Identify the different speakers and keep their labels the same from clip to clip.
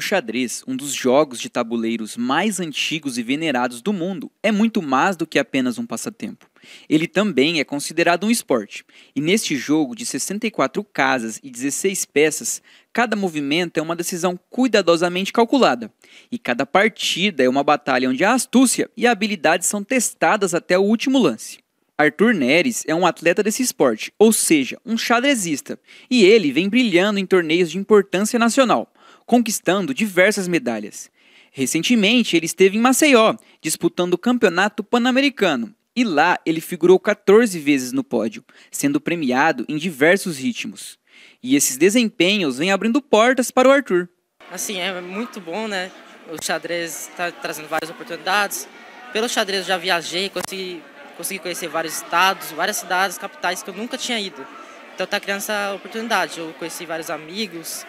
Speaker 1: O xadrez, um dos jogos de tabuleiros mais antigos e venerados do mundo, é muito mais do que apenas um passatempo. Ele também é considerado um esporte, e neste jogo de 64 casas e 16 peças, cada movimento é uma decisão cuidadosamente calculada, e cada partida é uma batalha onde a astúcia e a habilidade são testadas até o último lance. Arthur Neres é um atleta desse esporte, ou seja, um xadrezista, e ele vem brilhando em torneios de importância nacional conquistando diversas medalhas. Recentemente, ele esteve em Maceió, disputando o Campeonato Pan-Americano, e lá ele figurou 14 vezes no pódio, sendo premiado em diversos ritmos. E esses desempenhos vêm abrindo portas para o Arthur.
Speaker 2: Assim, é muito bom, né? O xadrez está trazendo várias oportunidades. Pelo xadrez eu já viajei, consegui, consegui conhecer vários estados, várias cidades, capitais que eu nunca tinha ido. Então está criando essa oportunidade. Eu conheci vários amigos,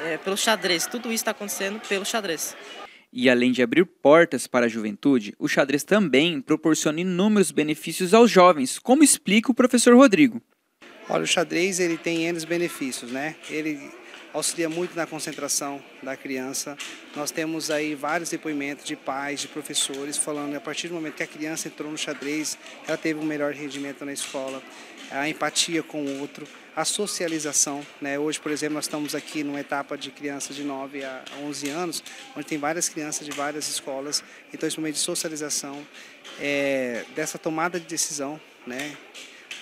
Speaker 2: é, pelo xadrez. Tudo isso está acontecendo pelo xadrez.
Speaker 1: E além de abrir portas para a juventude, o xadrez também proporciona inúmeros benefícios aos jovens, como explica o professor Rodrigo. Olha, o
Speaker 3: xadrez ele tem N benefícios, né? Ele auxilia muito na concentração da criança. Nós temos aí vários depoimentos de pais, de professores, falando a partir do momento que a criança entrou no xadrez, ela teve um melhor rendimento na escola, a empatia com o outro, a socialização. Né? Hoje, por exemplo, nós estamos aqui numa etapa de crianças de 9 a 11 anos, onde tem várias crianças de várias escolas. Então, esse momento de socialização, é, dessa tomada de decisão, né?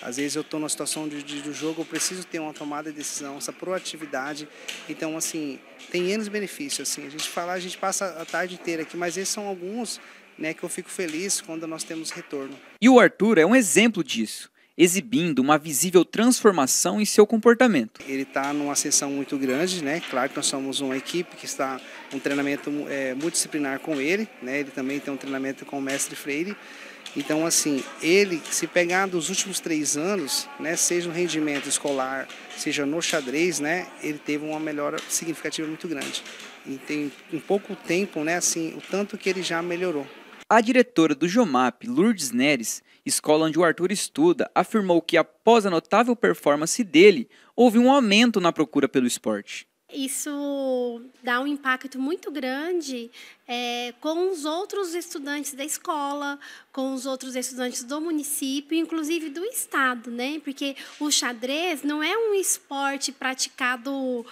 Speaker 3: Às vezes eu estou numa situação de, de, do jogo, eu preciso ter uma tomada de decisão, essa proatividade. Então, assim, tem menos benefícios. Assim. A gente fala, a gente passa a tarde inteira aqui, mas esses são alguns né, que eu fico feliz quando nós temos retorno.
Speaker 1: E o Arthur é um exemplo disso exibindo uma visível transformação em seu comportamento.
Speaker 3: Ele está numa ascensão muito grande, né? Claro que nós somos uma equipe que está um treinamento é, multidisciplinar com ele, né? Ele também tem um treinamento com o mestre Freire, então, assim, ele, se pegar dos últimos três anos, né, seja no rendimento escolar, seja no xadrez, né, ele teve uma melhora significativa muito grande. E tem em pouco tempo, né, assim, o tanto que ele já melhorou.
Speaker 1: A diretora do Jomap, Lourdes Neres, escola onde o Arthur estuda, afirmou que após a notável performance dele, houve um aumento na procura pelo esporte
Speaker 2: isso dá um impacto muito grande é, com os outros estudantes da escola, com os outros estudantes do município, inclusive do estado, né? Porque o xadrez não é um esporte praticado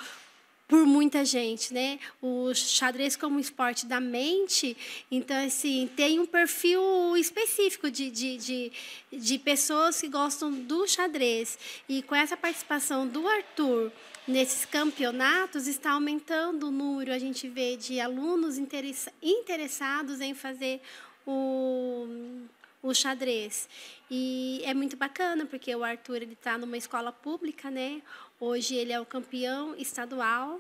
Speaker 2: por muita gente, né? O xadrez como esporte da mente, então, assim, tem um perfil específico de, de, de, de pessoas que gostam do xadrez. E com essa participação do Arthur nesses campeonatos, está aumentando o número, a gente vê, de alunos interessados em fazer o o xadrez. E é muito bacana, porque o Arthur ele está numa escola pública, né? Hoje ele é o campeão estadual,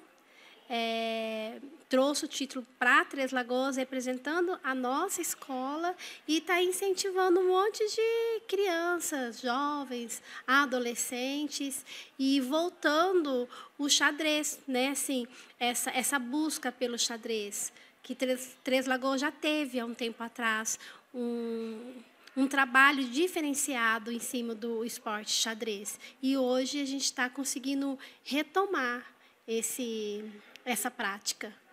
Speaker 2: é, trouxe o título para Três Lagoas, representando a nossa escola e está incentivando um monte de crianças, jovens, adolescentes e voltando o xadrez, né? Assim, essa, essa busca pelo xadrez que Três Lagoas já teve há um tempo atrás um, um trabalho diferenciado em cima do esporte xadrez. E hoje a gente está conseguindo retomar esse, essa prática.